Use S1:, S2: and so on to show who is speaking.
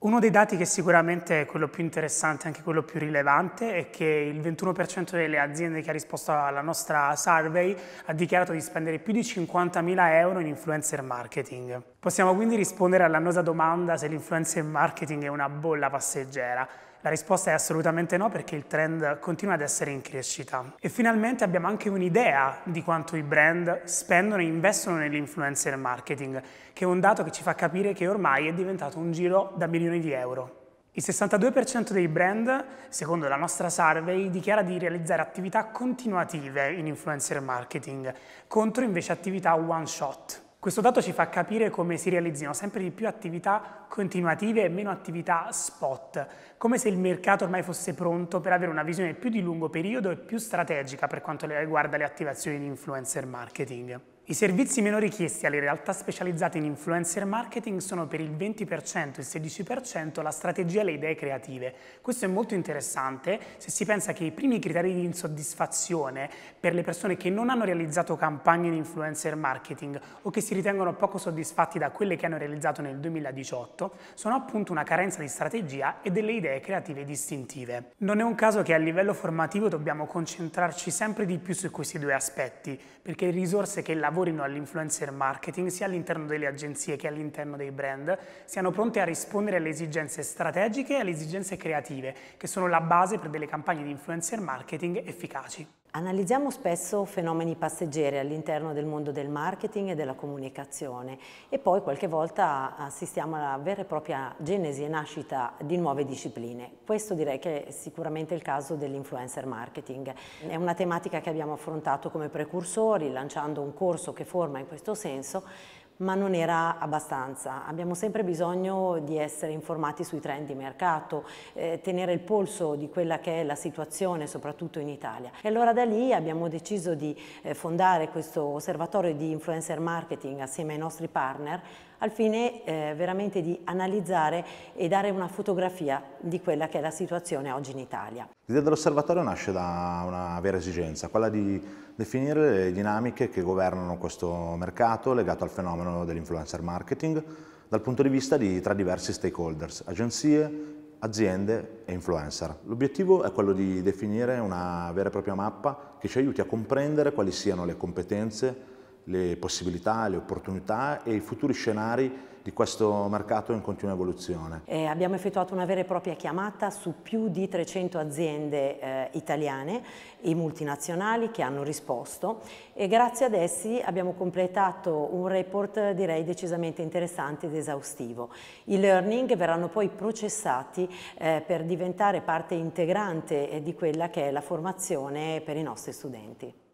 S1: Uno dei dati che sicuramente è quello più interessante, anche quello più rilevante, è che il 21% delle aziende che ha risposto alla nostra survey ha dichiarato di spendere più di 50.000 euro in influencer marketing. Possiamo quindi rispondere all'annosa domanda se l'influencer marketing è una bolla passeggera. La risposta è assolutamente no perché il trend continua ad essere in crescita. E finalmente abbiamo anche un'idea di quanto i brand spendono e investono nell'influencer marketing, che è un dato che ci fa capire che ormai è diventato un giro da milioni di euro. Il 62% dei brand, secondo la nostra survey, dichiara di realizzare attività continuative in influencer marketing, contro invece attività one shot. Questo dato ci fa capire come si realizzino sempre di più attività continuative e meno attività spot, come se il mercato ormai fosse pronto per avere una visione più di lungo periodo e più strategica per quanto riguarda le attivazioni di influencer marketing. I servizi meno richiesti alle realtà specializzate in influencer marketing sono per il 20% e il 16% la strategia e le idee creative. Questo è molto interessante se si pensa che i primi criteri di insoddisfazione per le persone che non hanno realizzato campagne di influencer marketing o che si ritengono poco soddisfatti da quelle che hanno realizzato nel 2018 sono appunto una carenza di strategia e delle idee creative distintive. Non è un caso che a livello formativo dobbiamo concentrarci sempre di più su questi due aspetti, perché le risorse che lavoro lavorino all'influencer marketing, sia all'interno delle agenzie che all'interno dei brand, siano pronte a rispondere alle esigenze strategiche e alle esigenze creative, che sono la base per delle campagne di influencer marketing efficaci. Analizziamo spesso
S2: fenomeni passeggeri all'interno del mondo del marketing e della comunicazione e poi qualche volta assistiamo alla vera e propria genesi e nascita di nuove discipline. Questo direi che è sicuramente il caso dell'influencer marketing. È una tematica che abbiamo affrontato come precursori lanciando un corso che forma in questo senso, ma non era abbastanza. Abbiamo sempre bisogno di essere informati sui trend di mercato, eh, tenere il polso di quella che è la situazione, soprattutto in Italia. E allora da lì abbiamo deciso di eh, fondare questo osservatorio di influencer marketing assieme ai nostri partner al fine eh, veramente di analizzare e dare una fotografia di quella che è la situazione oggi in Italia.
S3: L'idea dell'osservatorio nasce da una vera esigenza, quella di definire le dinamiche che governano questo mercato legato al fenomeno dell'influencer marketing dal punto di vista di tre diversi stakeholders, agenzie, aziende e influencer. L'obiettivo è quello di definire una vera e propria mappa che ci aiuti a comprendere quali siano le competenze, le possibilità, le opportunità e i futuri scenari di questo mercato in continua evoluzione.
S2: Eh, abbiamo effettuato una vera e propria chiamata su più di 300 aziende eh, italiane e multinazionali che hanno risposto e grazie ad essi abbiamo completato un report direi decisamente interessante ed esaustivo. I learning verranno poi processati eh, per diventare parte integrante eh, di quella che è la formazione per i nostri studenti.